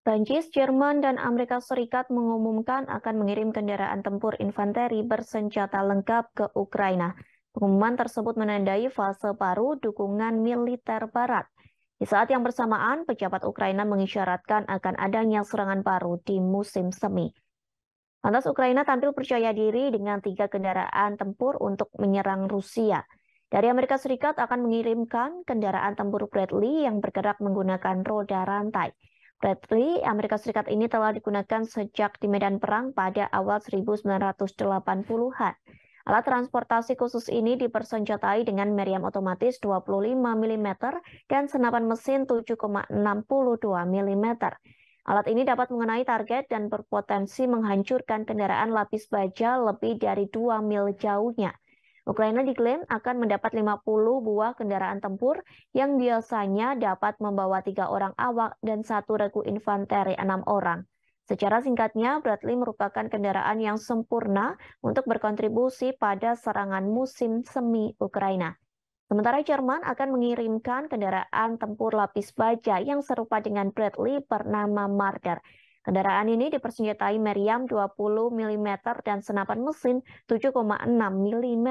Perancis, Jerman, dan Amerika Serikat mengumumkan akan mengirim kendaraan tempur infanteri bersenjata lengkap ke Ukraina. Pengumuman tersebut menandai fase baru dukungan militer barat. Di saat yang bersamaan, pejabat Ukraina mengisyaratkan akan adanya serangan baru di musim semi. Lantas Ukraina tampil percaya diri dengan tiga kendaraan tempur untuk menyerang Rusia. Dari Amerika Serikat akan mengirimkan kendaraan tempur Bradley yang bergerak menggunakan roda rantai. Bradley, Amerika Serikat ini telah digunakan sejak di medan perang pada awal 1980-an. Alat transportasi khusus ini dipersenjatai dengan meriam otomatis 25 mm dan senapan mesin 7,62 mm. Alat ini dapat mengenai target dan berpotensi menghancurkan kendaraan lapis baja lebih dari 2 mil jauhnya. Ukraina diklaim akan mendapat 50 buah kendaraan tempur yang biasanya dapat membawa tiga orang awak dan satu regu infanteri enam orang. Secara singkatnya, Bradley merupakan kendaraan yang sempurna untuk berkontribusi pada serangan musim semi Ukraina. Sementara Jerman akan mengirimkan kendaraan tempur lapis baja yang serupa dengan Bradley bernama Marder. Kendaraan ini dipersenjatai meriam 20 mm dan senapan mesin 7,6 mm.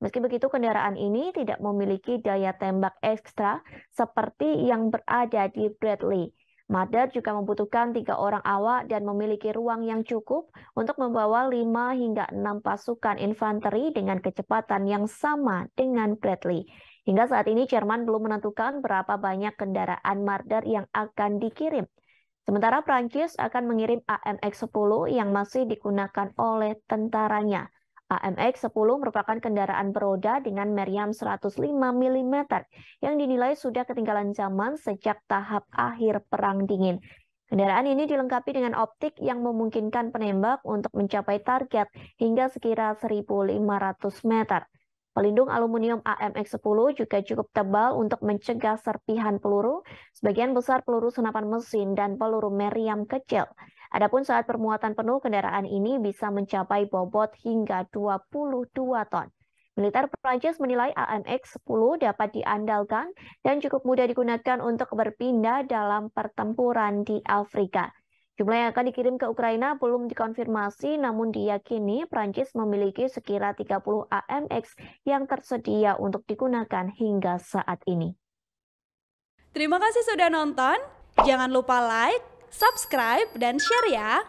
Meski begitu, kendaraan ini tidak memiliki daya tembak ekstra seperti yang berada di Bradley. Mother juga membutuhkan tiga orang awak dan memiliki ruang yang cukup untuk membawa 5 hingga 6 pasukan infanteri dengan kecepatan yang sama dengan Bradley. Hingga saat ini Jerman belum menentukan berapa banyak kendaraan Marder yang akan dikirim. Sementara Prancis akan mengirim AMX-10 yang masih digunakan oleh tentaranya. AMX-10 merupakan kendaraan beroda dengan meriam 105 mm yang dinilai sudah ketinggalan zaman sejak tahap akhir Perang Dingin. Kendaraan ini dilengkapi dengan optik yang memungkinkan penembak untuk mencapai target hingga sekira 1.500 meter. Pelindung aluminium AMX10 juga cukup tebal untuk mencegah serpihan peluru, sebagian besar peluru senapan mesin dan peluru meriam kecil. Adapun saat permuatan penuh, kendaraan ini bisa mencapai bobot hingga 22 ton. Militer Perancis menilai AMX-10 dapat diandalkan dan cukup mudah digunakan untuk berpindah dalam pertempuran di Afrika. Jumlah yang akan dikirim ke Ukraina belum dikonfirmasi, namun diyakini Prancis memiliki sekira 30 AMX yang tersedia untuk digunakan hingga saat ini. Terima kasih sudah nonton. Jangan lupa like, subscribe, dan share ya.